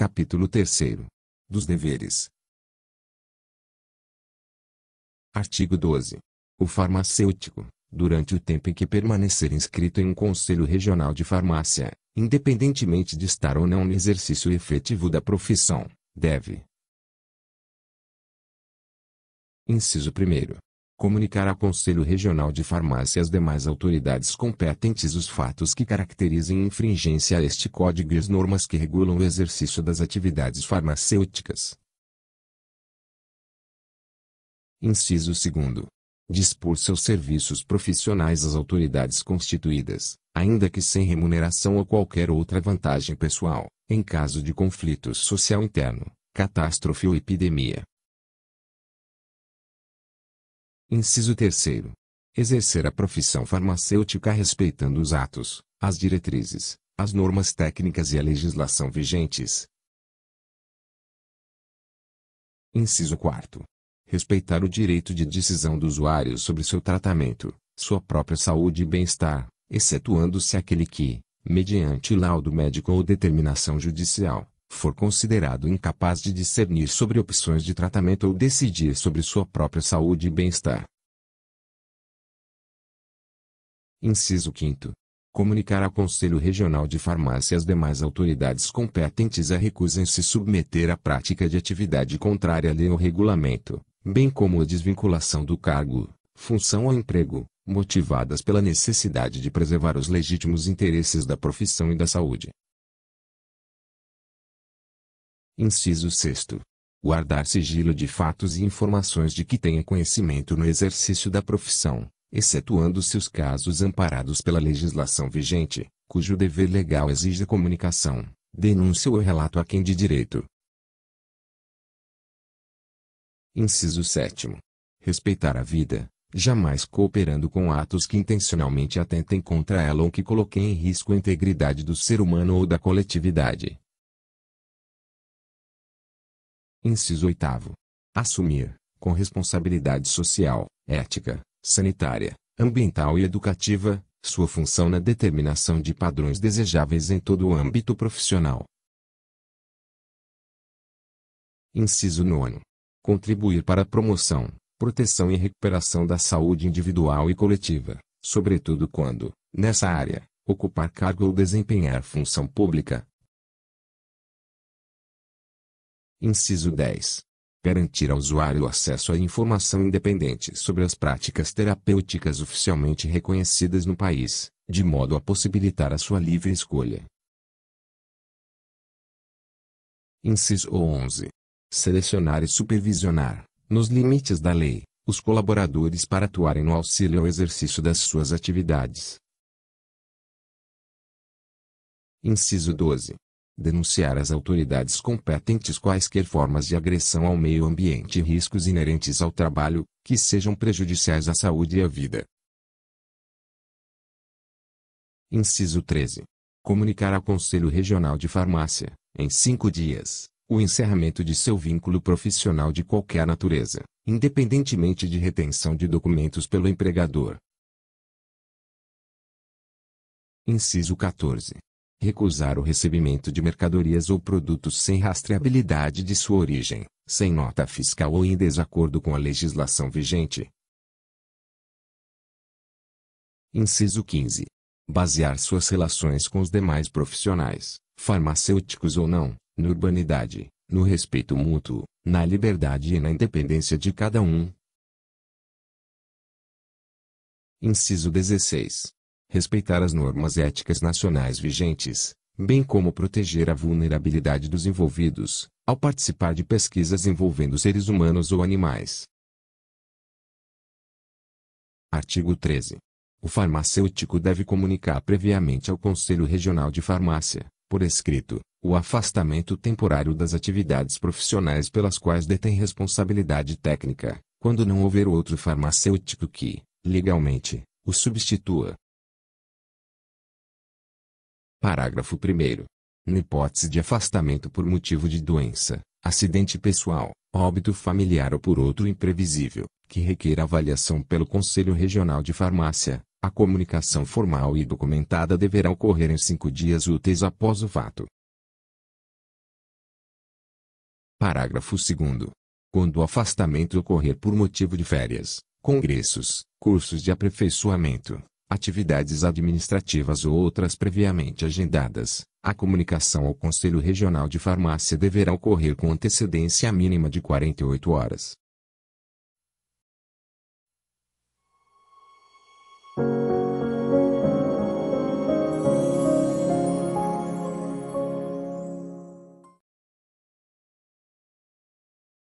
Capítulo 3 Dos deveres. Artigo 12. O farmacêutico, durante o tempo em que permanecer inscrito em um Conselho Regional de Farmácia, independentemente de estar ou não no exercício efetivo da profissão, deve. Inciso 1 comunicar ao Conselho Regional de Farmácia e às demais autoridades competentes os fatos que caracterizem infringência a este Código e as normas que regulam o exercício das atividades farmacêuticas. Inciso 2. Dispor seus serviços profissionais às autoridades constituídas, ainda que sem remuneração ou qualquer outra vantagem pessoal, em caso de conflito social interno, catástrofe ou epidemia Inciso 3. Exercer a profissão farmacêutica respeitando os atos, as diretrizes, as normas técnicas e a legislação vigentes. Inciso 4. Respeitar o direito de decisão do usuário sobre seu tratamento, sua própria saúde e bem-estar, excetuando-se aquele que, mediante laudo médico ou determinação judicial, for considerado incapaz de discernir sobre opções de tratamento ou decidir sobre sua própria saúde e bem-estar. Inciso 5. Comunicar ao Conselho Regional de Farmácia as demais autoridades competentes a recusem se submeter à prática de atividade contrária à lei ou regulamento, bem como a desvinculação do cargo, função ou emprego, motivadas pela necessidade de preservar os legítimos interesses da profissão e da saúde. Inciso 6. Guardar sigilo de fatos e informações de que tenha conhecimento no exercício da profissão, excetuando-se os casos amparados pela legislação vigente, cujo dever legal exige comunicação, denúncia ou relato a quem de direito. Inciso 7. Respeitar a vida, jamais cooperando com atos que intencionalmente atentem contra ela ou que coloquem em risco a integridade do ser humano ou da coletividade. Inciso 8. Assumir, com responsabilidade social, ética, sanitária, ambiental e educativa, sua função na determinação de padrões desejáveis em todo o âmbito profissional. Inciso 9. Contribuir para a promoção, proteção e recuperação da saúde individual e coletiva, sobretudo quando, nessa área, ocupar cargo ou desempenhar função pública, Inciso 10. Garantir ao usuário acesso à informação independente sobre as práticas terapêuticas oficialmente reconhecidas no país, de modo a possibilitar a sua livre escolha. Inciso 11. Selecionar e supervisionar, nos limites da lei, os colaboradores para atuarem no auxílio ao exercício das suas atividades. Inciso 12 denunciar às autoridades competentes quaisquer formas de agressão ao meio ambiente e riscos inerentes ao trabalho, que sejam prejudiciais à saúde e à vida. Inciso 13. Comunicar ao Conselho Regional de Farmácia, em cinco dias, o encerramento de seu vínculo profissional de qualquer natureza, independentemente de retenção de documentos pelo empregador. Inciso 14 recusar o recebimento de mercadorias ou produtos sem rastreabilidade de sua origem, sem nota fiscal ou em desacordo com a legislação vigente. Inciso 15. Basear suas relações com os demais profissionais, farmacêuticos ou não, na urbanidade, no respeito mútuo, na liberdade e na independência de cada um. Inciso 16 respeitar as normas éticas nacionais vigentes, bem como proteger a vulnerabilidade dos envolvidos, ao participar de pesquisas envolvendo seres humanos ou animais. Artigo 13. O farmacêutico deve comunicar previamente ao Conselho Regional de Farmácia, por escrito, o afastamento temporário das atividades profissionais pelas quais detém responsabilidade técnica, quando não houver outro farmacêutico que, legalmente, o substitua. Parágrafo 1 Na hipótese de afastamento por motivo de doença, acidente pessoal, óbito familiar ou por outro imprevisível, que requer avaliação pelo Conselho Regional de Farmácia, a comunicação formal e documentada deverá ocorrer em cinco dias úteis após o fato. Parágrafo 2. Quando o afastamento ocorrer por motivo de férias, congressos, cursos de aperfeiçoamento, atividades administrativas ou outras previamente agendadas, a comunicação ao Conselho Regional de Farmácia deverá ocorrer com antecedência mínima de 48 horas.